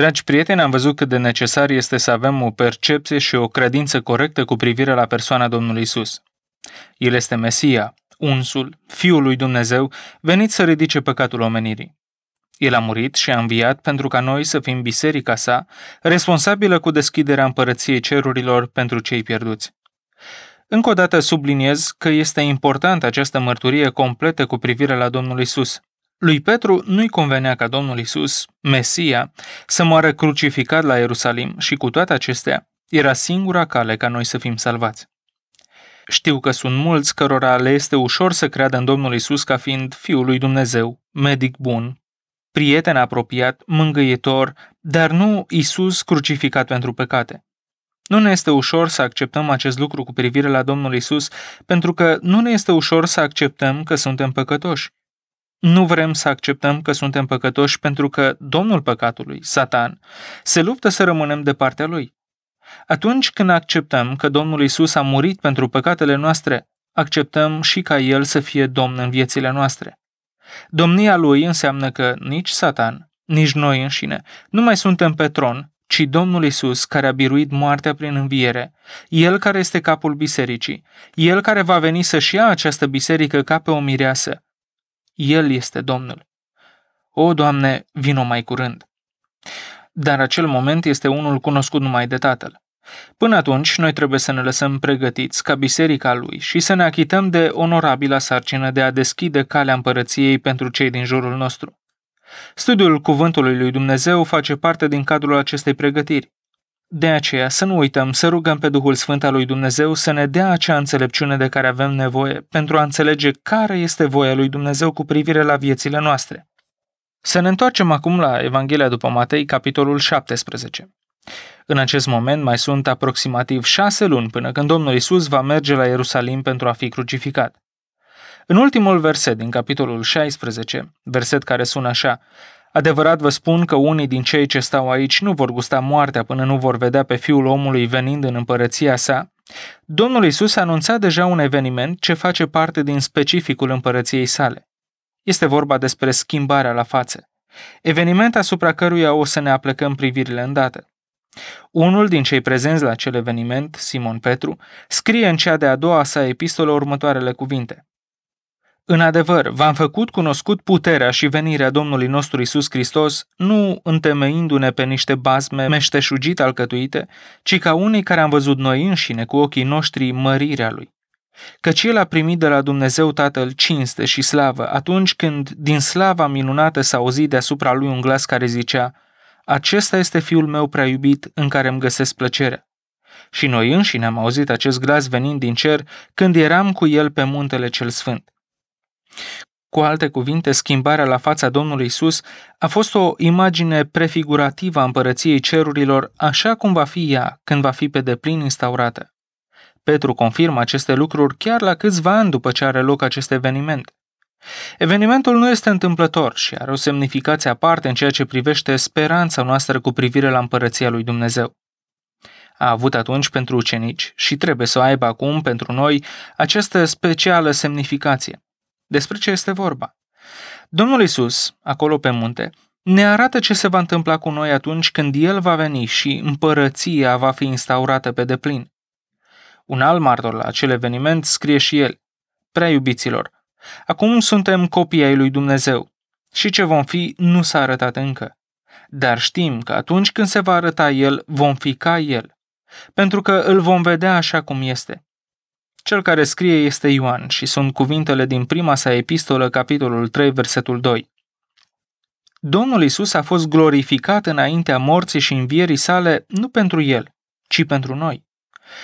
Dragi prieteni, am văzut cât de necesar este să avem o percepție și o credință corectă cu privire la persoana Domnului Isus. El este Mesia, unsul, Fiul lui Dumnezeu, venit să ridice păcatul omenirii. El a murit și a înviat pentru ca noi să fim biserica sa, responsabilă cu deschiderea împărăției cerurilor pentru cei pierduți. Încă o dată subliniez că este importantă această mărturie completă cu privire la Domnul Isus. Lui Petru nu-i convenea ca Domnul Isus, Mesia, să moară crucificat la Ierusalim și cu toate acestea era singura cale ca noi să fim salvați. Știu că sunt mulți cărora le este ușor să creadă în Domnul Isus ca fiind Fiul lui Dumnezeu, medic bun, prieten apropiat, mângâietor, dar nu Isus crucificat pentru păcate. Nu ne este ușor să acceptăm acest lucru cu privire la Domnul Isus, pentru că nu ne este ușor să acceptăm că suntem păcătoși. Nu vrem să acceptăm că suntem păcătoși pentru că domnul păcatului, Satan, se luptă să rămânem de partea lui. Atunci când acceptăm că Domnul Isus a murit pentru păcatele noastre, acceptăm și ca El să fie domn în viețile noastre. Domnia Lui înseamnă că nici Satan, nici noi înșine, nu mai suntem pe tron, ci Domnul Isus care a biruit moartea prin înviere, El care este capul bisericii, El care va veni să-și ia această biserică ca pe o mireasă, el este Domnul. O, Doamne, vino mai curând. Dar acel moment este unul cunoscut numai de Tatăl. Până atunci, noi trebuie să ne lăsăm pregătiți ca biserica lui și să ne achităm de onorabila sarcină de a deschide calea împărăției pentru cei din jurul nostru. Studiul Cuvântului lui Dumnezeu face parte din cadrul acestei pregătiri. De aceea să nu uităm să rugăm pe Duhul Sfânt al lui Dumnezeu să ne dea acea înțelepciune de care avem nevoie pentru a înțelege care este voia lui Dumnezeu cu privire la viețile noastre. Să ne întoarcem acum la Evanghelia după Matei, capitolul 17. În acest moment mai sunt aproximativ șase luni până când Domnul Isus va merge la Ierusalim pentru a fi crucificat. În ultimul verset din capitolul 16, verset care sună așa, Adevărat vă spun că unii din cei ce stau aici nu vor gusta moartea până nu vor vedea pe Fiul omului venind în împărăția sa. Domnul Isus anunța deja un eveniment ce face parte din specificul împărăției sale. Este vorba despre schimbarea la față. Eveniment asupra căruia o să ne aplecăm privirile îndată. Unul din cei prezenți la acel eveniment, Simon Petru, scrie în cea de-a doua sa epistolă următoarele cuvinte. În adevăr, v-am făcut cunoscut puterea și venirea Domnului nostru Isus Hristos, nu întemeindu-ne pe niște bazme meșteșugit alcătuite, ci ca unii care am văzut noi înșine cu ochii noștri mărirea Lui. Căci El a primit de la Dumnezeu Tatăl cinste și slavă atunci când, din slava minunată, s-a auzit deasupra Lui un glas care zicea, Acesta este Fiul meu prea iubit în care îmi găsesc plăcerea. Și noi înșine am auzit acest glas venind din cer când eram cu El pe muntele cel sfânt. Cu alte cuvinte, schimbarea la fața Domnului Isus a fost o imagine prefigurativă a împărăției cerurilor, așa cum va fi ea când va fi pe deplin instaurată. Petru confirmă aceste lucruri chiar la câțiva ani după ce are loc acest eveniment. Evenimentul nu este întâmplător și are o semnificație aparte în ceea ce privește speranța noastră cu privire la împărăția lui Dumnezeu. A avut atunci pentru ucenici și trebuie să o aibă acum pentru noi această specială semnificație. Despre ce este vorba? Domnul Isus, acolo pe munte, ne arată ce se va întâmpla cu noi atunci când El va veni și împărăția va fi instaurată pe deplin. Un alt martor la acel eveniment scrie și el, prea iubiților, acum suntem copii ai lui Dumnezeu și ce vom fi nu s-a arătat încă. Dar știm că atunci când se va arăta El, vom fi ca El, pentru că îl vom vedea așa cum este. Cel care scrie este Ioan și sunt cuvintele din prima sa epistolă, capitolul 3, versetul 2. Domnul Isus a fost glorificat înaintea morții și învierii sale nu pentru el, ci pentru noi.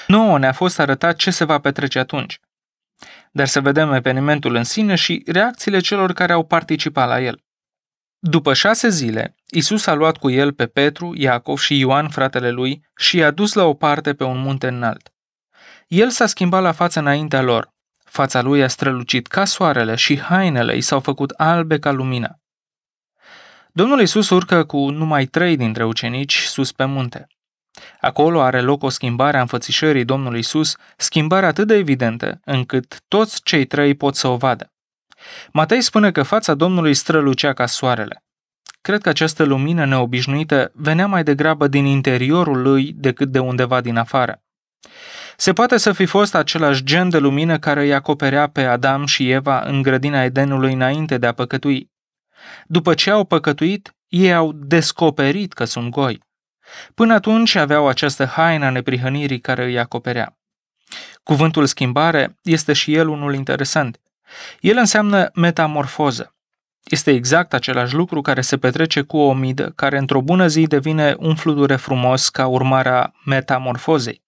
Nouă ne-a fost arătat ce se va petrece atunci. Dar să vedem evenimentul în sine și reacțiile celor care au participat la el. După șase zile, Isus a luat cu el pe Petru, Iacov și Ioan, fratele lui, și i-a dus la o parte pe un munte înalt. El s-a schimbat la față înaintea lor. Fața lui a strălucit ca soarele și hainele i s-au făcut albe ca lumina. Domnul Isus urcă cu numai trei dintre ucenici sus pe munte. Acolo are loc o schimbare a înfățișării Domnului Isus, schimbare atât de evidentă încât toți cei trei pot să o vadă. Matei spune că fața Domnului strălucea ca soarele. Cred că această lumină neobișnuită venea mai degrabă din interiorul lui decât de undeva din afară. Se poate să fi fost același gen de lumină care îi acoperea pe Adam și Eva în grădina Edenului înainte de a păcătui. După ce au păcătuit, ei au descoperit că sunt goi. Până atunci aveau această haină neprihănirii care îi acoperea. Cuvântul schimbare este și el unul interesant. El înseamnă metamorfoză. Este exact același lucru care se petrece cu o omidă, care într-o bună zi devine un fluture frumos ca urmarea metamorfozei.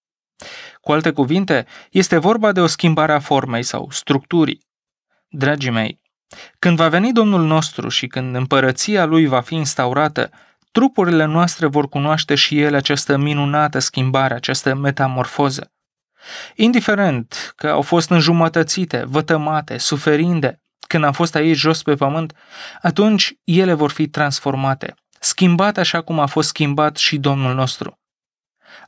Cu alte cuvinte, este vorba de o schimbare a formei sau structurii. Dragii mei, când va veni Domnul nostru și când împărăția lui va fi instaurată, trupurile noastre vor cunoaște și ele această minunată schimbare, această metamorfoză. Indiferent că au fost înjumătățite, vătămate, suferinde, când am fost aici jos pe pământ, atunci ele vor fi transformate, schimbate așa cum a fost schimbat și Domnul nostru.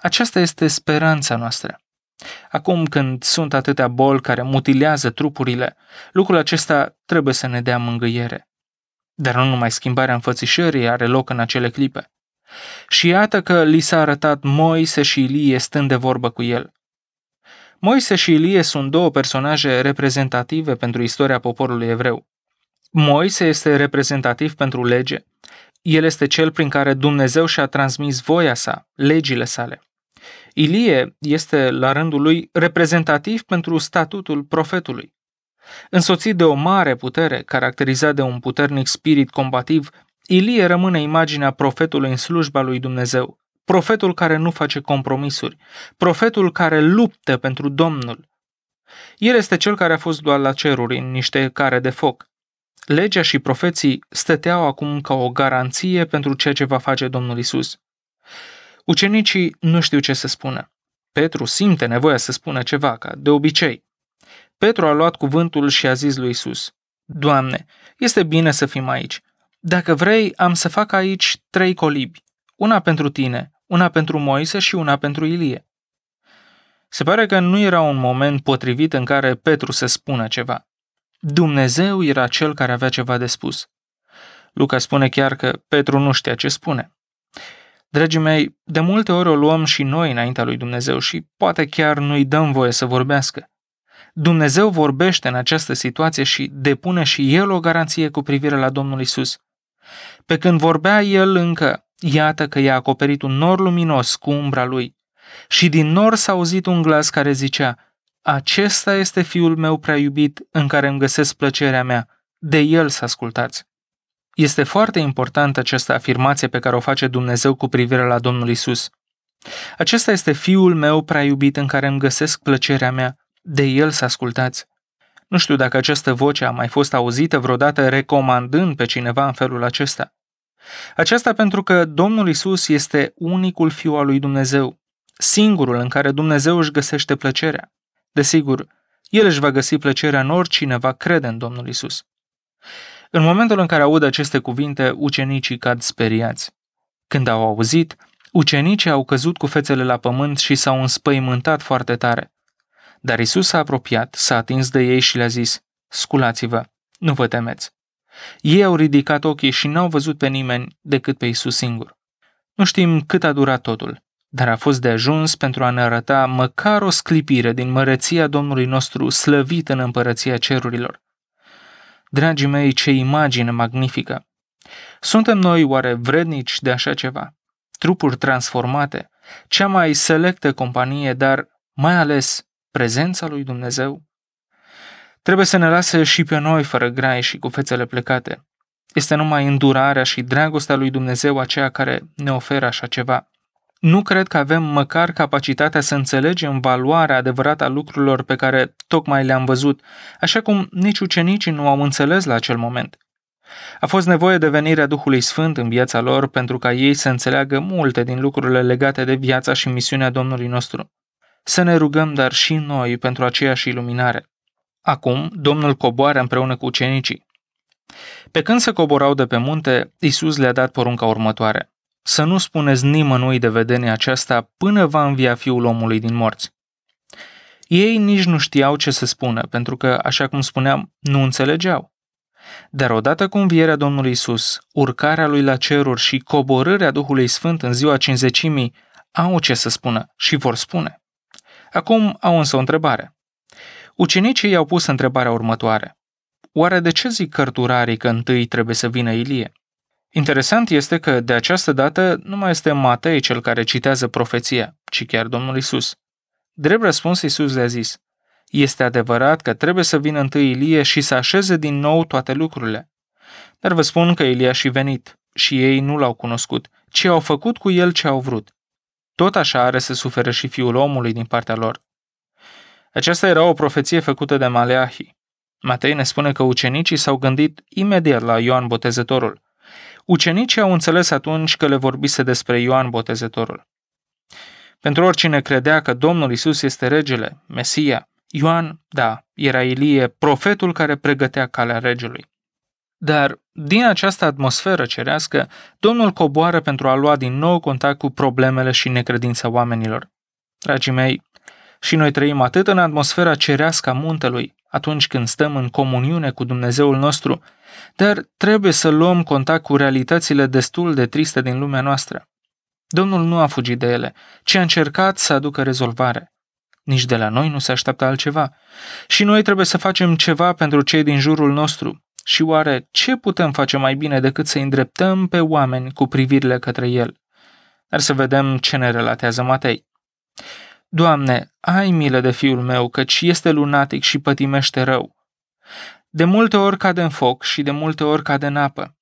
Aceasta este speranța noastră. Acum când sunt atâtea boli care mutilează trupurile, lucrul acesta trebuie să ne dea mângâiere. Dar nu numai schimbarea înfățișării are loc în acele clipe. Și iată că li s-a arătat Moise și Ilie stând de vorbă cu el. Moise și Ilie sunt două personaje reprezentative pentru istoria poporului evreu. Moise este reprezentativ pentru lege, el este cel prin care Dumnezeu și-a transmis voia sa, legile sale. Ilie este, la rândul lui, reprezentativ pentru statutul profetului. Însoțit de o mare putere, caracterizat de un puternic spirit combativ, Ilie rămâne imaginea profetului în slujba lui Dumnezeu, profetul care nu face compromisuri, profetul care luptă pentru Domnul. El este cel care a fost doar la ceruri în niște care de foc, Legea și profeții stăteau acum ca o garanție pentru ceea ce va face Domnul Isus. Ucenicii nu știu ce să spună. Petru simte nevoia să spună ceva, ca de obicei. Petru a luat cuvântul și a zis lui Isus: Doamne, este bine să fim aici. Dacă vrei, am să fac aici trei colibi, una pentru tine, una pentru Moise și una pentru Ilie. Se pare că nu era un moment potrivit în care Petru să spună ceva. Dumnezeu era cel care avea ceva de spus. Luca spune chiar că Petru nu știa ce spune. Dragii mei, de multe ori o luăm și noi înaintea lui Dumnezeu și poate chiar nu-i dăm voie să vorbească. Dumnezeu vorbește în această situație și depune și el o garanție cu privire la Domnul Isus. Pe când vorbea el încă, iată că i-a acoperit un nor luminos cu umbra lui. Și din nor s-a auzit un glas care zicea, acesta este fiul meu prea iubit în care îmi găsesc plăcerea mea. De el să ascultați. Este foarte importantă această afirmație pe care o face Dumnezeu cu privire la Domnul Isus. Acesta este fiul meu prea iubit în care îmi găsesc plăcerea mea. De el să ascultați. Nu știu dacă această voce a mai fost auzită vreodată recomandând pe cineva în felul acesta. Aceasta pentru că Domnul Isus este unicul fiu al lui Dumnezeu, singurul în care Dumnezeu își găsește plăcerea. Desigur, el își va găsi plăcerea în oricine va crede în Domnul Isus. În momentul în care aud aceste cuvinte, ucenicii cad speriați. Când au auzit, ucenicii au căzut cu fețele la pământ și s-au înspăimântat foarte tare. Dar Isus s-a apropiat, s-a atins de ei și le-a zis, Sculați-vă, nu vă temeți. Ei au ridicat ochii și n-au văzut pe nimeni decât pe Isus singur. Nu știm cât a durat totul, dar a fost de ajuns pentru a ne arăta măcar o sclipire din măreția Domnului nostru slăvit în împărăția cerurilor. Dragii mei, ce imagine magnifică! Suntem noi oare vrednici de așa ceva? Trupuri transformate, cea mai selectă companie, dar mai ales prezența lui Dumnezeu? Trebuie să ne lase și pe noi fără grai și cu fețele plecate. Este numai îndurarea și dragostea lui Dumnezeu aceea care ne oferă așa ceva. Nu cred că avem măcar capacitatea să înțelegem valoarea adevărată a lucrurilor pe care tocmai le-am văzut, așa cum nici ucenicii nu au înțeles la acel moment. A fost nevoie de venirea Duhului Sfânt în viața lor pentru ca ei să înțeleagă multe din lucrurile legate de viața și misiunea Domnului nostru. Să ne rugăm, dar și noi, pentru aceeași iluminare. Acum, Domnul coboară împreună cu ucenicii. Pe când se coborau de pe munte, Isus le-a dat porunca următoare. Să nu spuneți nimănui de vedenia aceasta până va învia fiul omului din morți. Ei nici nu știau ce să spună, pentru că, așa cum spuneam, nu înțelegeau. Dar odată cu învierea Domnului Isus, urcarea lui la ceruri și coborârea Duhului Sfânt în ziua cinzecimii au ce să spună și vor spune. Acum au însă o întrebare. Ucenicii i-au pus întrebarea următoare. Oare de ce zic cărturarii că întâi trebuie să vină Ilie? Interesant este că de această dată nu mai este Matei cel care citează profeția, ci chiar Domnul Isus. Drept răspuns, Isus le-a zis, Este adevărat că trebuie să vină întâi Ilie și să așeze din nou toate lucrurile. Dar vă spun că Ilie a și venit și ei nu l-au cunoscut, ci au făcut cu el ce au vrut. Tot așa are să suferă și fiul omului din partea lor. Aceasta era o profeție făcută de Maleahi. Matei ne spune că ucenicii s-au gândit imediat la Ioan Botezătorul – Ucenicii au înțeles atunci că le vorbise despre Ioan Botezătorul. Pentru oricine credea că Domnul Isus este regele, Mesia, Ioan, da, era Ilie, profetul care pregătea calea regelui. Dar din această atmosferă cerească, Domnul coboară pentru a lua din nou contact cu problemele și necredința oamenilor. Dragii mei, și noi trăim atât în atmosfera cerească a muntelui, atunci când stăm în comuniune cu Dumnezeul nostru, dar trebuie să luăm contact cu realitățile destul de triste din lumea noastră. Domnul nu a fugit de ele, ci a încercat să aducă rezolvare. Nici de la noi nu se așteaptă altceva. Și noi trebuie să facem ceva pentru cei din jurul nostru. Și oare ce putem face mai bine decât să îndreptăm pe oameni cu privirile către el? Dar să vedem ce ne relatează Matei. Doamne, ai milă de fiul meu, căci este lunatic și pătimește rău. De multe ori cade în foc și de multe ori cade în apă.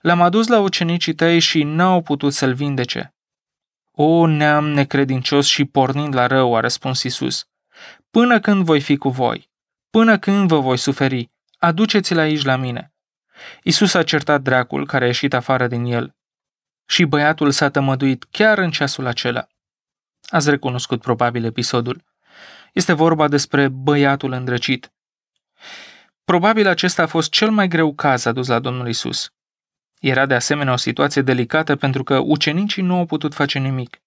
L-am adus la ucenicii tăi și n-au putut să-l vindece. O neam necredincios și pornind la rău, a răspuns Isus. Până când voi fi cu voi? Până când vă voi suferi? Aduceți-l aici la mine. Isus a certat dracul care a ieșit afară din el. Și băiatul s-a tămăduit chiar în ceasul acela. Ați recunoscut probabil episodul. Este vorba despre băiatul îndrăcit. Probabil acesta a fost cel mai greu caz adus la Domnul Isus. Era de asemenea o situație delicată pentru că ucenicii nu au putut face nimic.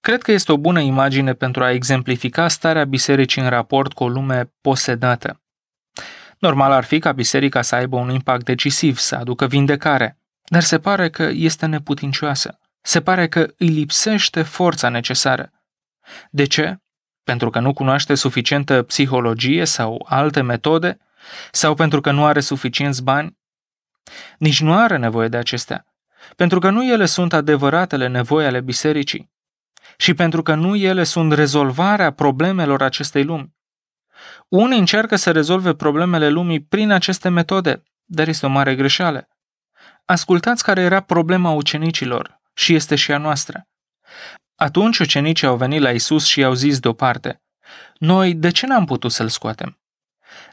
Cred că este o bună imagine pentru a exemplifica starea bisericii în raport cu o lume posedată. Normal ar fi ca biserica să aibă un impact decisiv, să aducă vindecare, dar se pare că este neputincioasă se pare că îi lipsește forța necesară. De ce? Pentru că nu cunoaște suficientă psihologie sau alte metode? Sau pentru că nu are suficienți bani? Nici nu are nevoie de acestea, pentru că nu ele sunt adevăratele nevoi ale bisericii și pentru că nu ele sunt rezolvarea problemelor acestei lumi. Unii încearcă să rezolve problemele lumii prin aceste metode, dar este o mare greșeală. Ascultați care era problema ucenicilor și este și a noastră. Atunci ucenicii au venit la Isus și i-au zis deoparte, Noi de ce n-am putut să-l scoatem?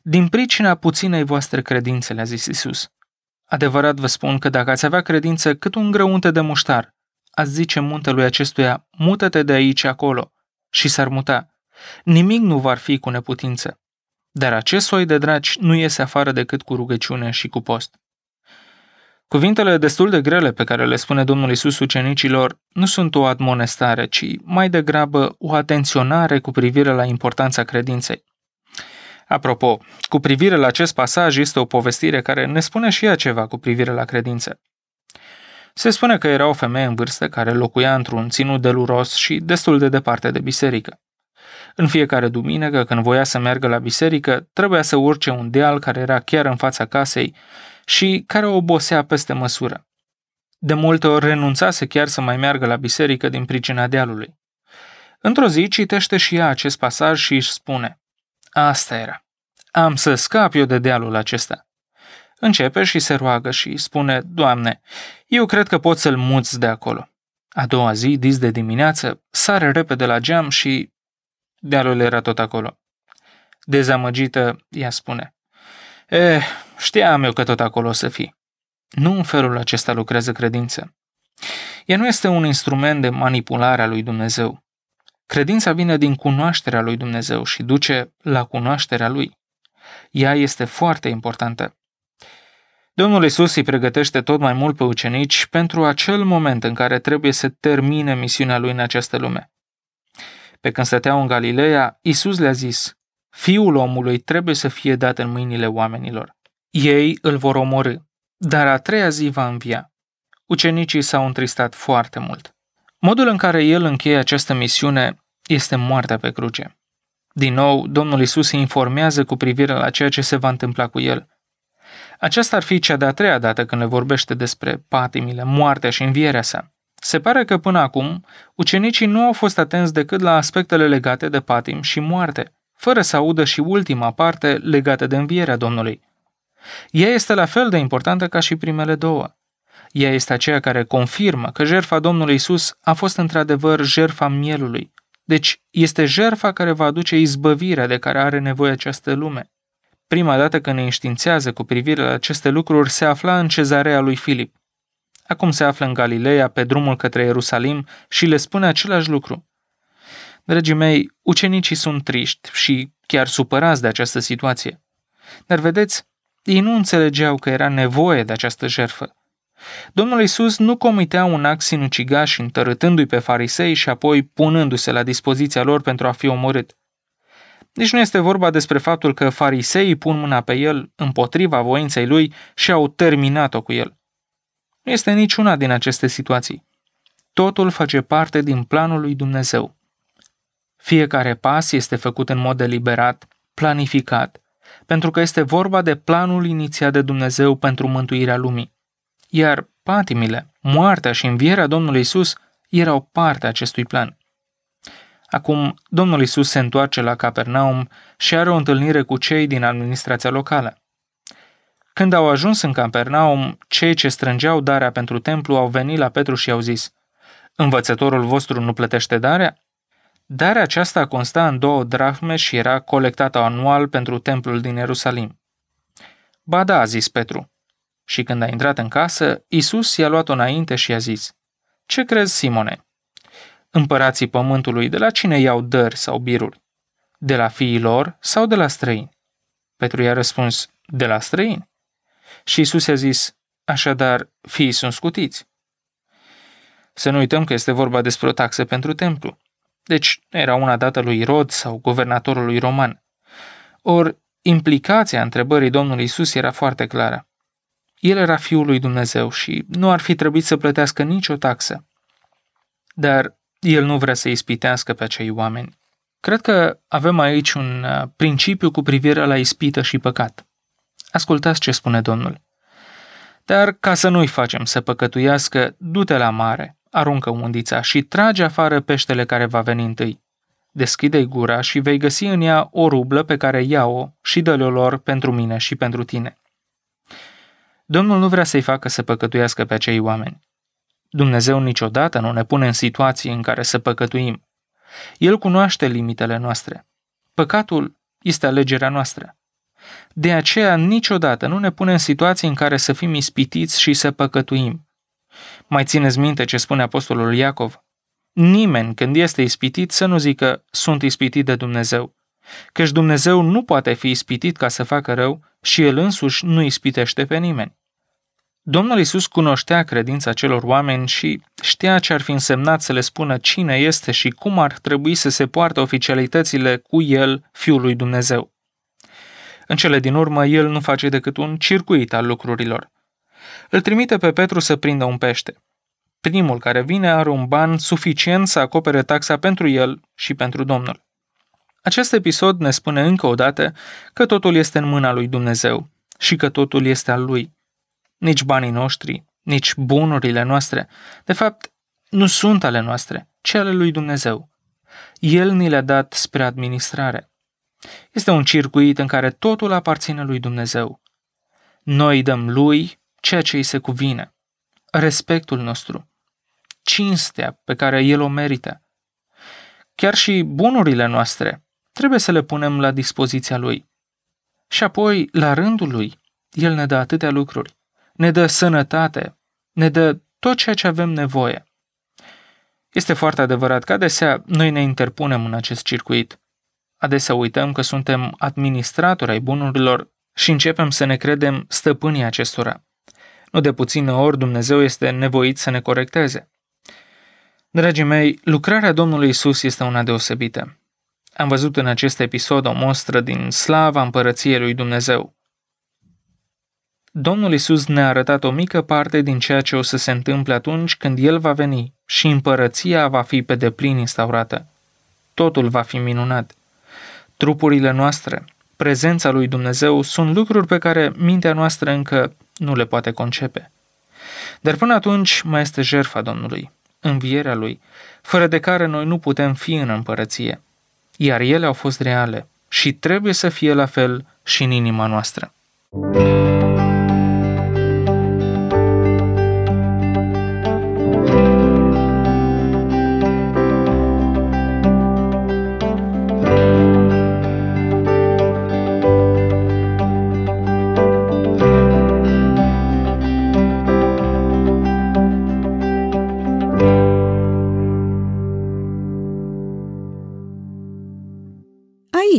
Din pricina puținei voastre credințe, le-a zis Isus. Adevărat vă spun că dacă ați avea credință cât un grăunte de muștar, ați zice muntelui acestuia, mută-te de aici acolo, și s-ar muta. Nimic nu va fi cu neputință. Dar acest soi de dragi nu iese afară decât cu rugăciune și cu post. Cuvintele destul de grele pe care le spune Domnul Isus ucenicilor nu sunt o admonestare, ci mai degrabă o atenționare cu privire la importanța credinței. Apropo, cu privire la acest pasaj este o povestire care ne spune și ea ceva cu privire la credință. Se spune că era o femeie în vârstă care locuia într-un ținut deluros și destul de departe de biserică. În fiecare duminică, când voia să meargă la biserică, trebuia să urce un deal care era chiar în fața casei și care o obosea peste măsură. De multe ori renunțase chiar să mai meargă la biserică din pricina dealului. Într-o zi citește și ea acest pasaj și își spune Asta era. Am să scap eu de dealul acesta. Începe și se roagă și spune, Doamne, eu cred că pot să-l muți de acolo. A doua zi, dis de dimineață, sare repede la geam și dealul era tot acolo. Dezamăgită, ea spune, Eh, știam eu că tot acolo o să fii. Nu în felul acesta lucrează credința. Ea nu este un instrument de manipulare a lui Dumnezeu. Credința vine din cunoașterea lui Dumnezeu și duce la cunoașterea lui. Ea este foarte importantă. Domnul Isus îi pregătește tot mai mult pe ucenici pentru acel moment în care trebuie să termine misiunea lui în această lume. Pe când stăteau în Galileea, Isus le-a zis, Fiul omului trebuie să fie dat în mâinile oamenilor. Ei îl vor omorâ, dar a treia zi va învia. Ucenicii s-au întristat foarte mult. Modul în care el încheie această misiune este moartea pe cruce. Din nou, Domnul Isus se informează cu privire la ceea ce se va întâmpla cu el. Aceasta ar fi cea de-a treia dată când le vorbește despre patimile, moartea și învierea sa. Se pare că până acum, ucenicii nu au fost atenți decât la aspectele legate de patim și moarte fără să audă și ultima parte legată de învierea Domnului. Ea este la fel de importantă ca și primele două. Ea este aceea care confirmă că jertfa Domnului Isus a fost într-adevăr jertfa mielului. Deci este jertfa care va aduce izbăvirea de care are nevoie această lume. Prima dată când ne înștiințează cu privire la aceste lucruri se afla în cezarea lui Filip. Acum se află în Galileea, pe drumul către Ierusalim și le spune același lucru. Dragii mei, ucenicii sunt triști și chiar supărați de această situație. Dar vedeți, ei nu înțelegeau că era nevoie de această jertfă. Domnul Isus nu comitea un act sinucigaș întărâtându-i pe farisei și apoi punându-se la dispoziția lor pentru a fi omorât. Deci nu este vorba despre faptul că fariseii pun mâna pe el împotriva voinței lui și au terminat-o cu el. Nu este niciuna din aceste situații. Totul face parte din planul lui Dumnezeu. Fiecare pas este făcut în mod deliberat, planificat, pentru că este vorba de planul inițiat de Dumnezeu pentru mântuirea lumii. Iar patimile, moartea și învierea Domnului Isus erau parte a acestui plan. Acum, Domnul Isus se întoarce la Capernaum și are o întâlnire cu cei din administrația locală. Când au ajuns în Capernaum, cei ce strângeau darea pentru templu au venit la Petru și au zis, Învățătorul vostru nu plătește darea? Dar aceasta consta în două drahme și era colectată anual pentru templul din Ierusalim. Ba da, a zis Petru. Și când a intrat în casă, Isus i-a luat-o înainte și i-a zis, Ce crezi, Simone? Împărații pământului de la cine iau dări sau biruri? De la fiii lor sau de la străini? Petru i-a răspuns, de la străini. Și Isus i-a zis, așadar, fiii sunt scutiți. Să nu uităm că este vorba despre o taxă pentru templu. Deci nu era una dată lui Rod sau guvernatorului roman. Or implicația întrebării Domnului Isus era foarte clară. El era fiul lui Dumnezeu și nu ar fi trebuit să plătească nicio taxă. Dar el nu vrea să ispitească pe acei oameni. Cred că avem aici un uh, principiu cu privire la ispită și păcat. Ascultați ce spune Domnul. Dar ca să nu-i facem să păcătuiască, du-te la mare, Aruncă undița și trage afară peștele care va veni întâi. Deschide-i gura și vei găsi în ea o rublă pe care ia-o și dă-le lor pentru mine și pentru tine. Domnul nu vrea să-i facă să păcătuiască pe acei oameni. Dumnezeu niciodată nu ne pune în situații în care să păcătuim. El cunoaște limitele noastre. Păcatul este alegerea noastră. De aceea niciodată nu ne pune în situații în care să fim ispitiți și să păcătuim, mai țineți minte ce spune Apostolul Iacov? Nimeni, când este ispitit, să nu zică, sunt ispitit de Dumnezeu. Căci Dumnezeu nu poate fi ispitit ca să facă rău și El însuși nu ispitește pe nimeni. Domnul Isus cunoștea credința celor oameni și știa ce ar fi însemnat să le spună cine este și cum ar trebui să se poartă oficialitățile cu el, Fiul lui Dumnezeu. În cele din urmă, el nu face decât un circuit al lucrurilor. Îl trimite pe Petru să prindă un pește. Primul care vine are un ban suficient să acopere taxa pentru el și pentru Domnul. Acest episod ne spune încă o dată că totul este în mâna lui Dumnezeu și că totul este al lui. Nici banii noștri, nici bunurile noastre, de fapt, nu sunt ale noastre, ci ale lui Dumnezeu. El ni le-a dat spre administrare. Este un circuit în care totul aparține lui Dumnezeu. Noi dăm lui ceea ce îi se cuvine, respectul nostru, cinstea pe care el o merită. Chiar și bunurile noastre trebuie să le punem la dispoziția lui. Și apoi, la rândul lui, el ne dă atâtea lucruri. Ne dă sănătate, ne dă tot ceea ce avem nevoie. Este foarte adevărat că adesea noi ne interpunem în acest circuit. Adesea uităm că suntem administratori ai bunurilor și începem să ne credem stăpânii acestora. Nu de puțină ori Dumnezeu este nevoit să ne corecteze. Dragii mei, lucrarea Domnului Isus este una deosebită. Am văzut în acest episod o mostră din slava împărăției lui Dumnezeu. Domnul Isus ne-a arătat o mică parte din ceea ce o să se întâmple atunci când El va veni și împărăția va fi pe deplin instaurată. Totul va fi minunat. Trupurile noastre, prezența lui Dumnezeu sunt lucruri pe care mintea noastră încă nu le poate concepe. Dar până atunci mai este jertfa Domnului, învierea Lui, fără de care noi nu putem fi în împărăție. Iar ele au fost reale și trebuie să fie la fel și în inima noastră. Thank you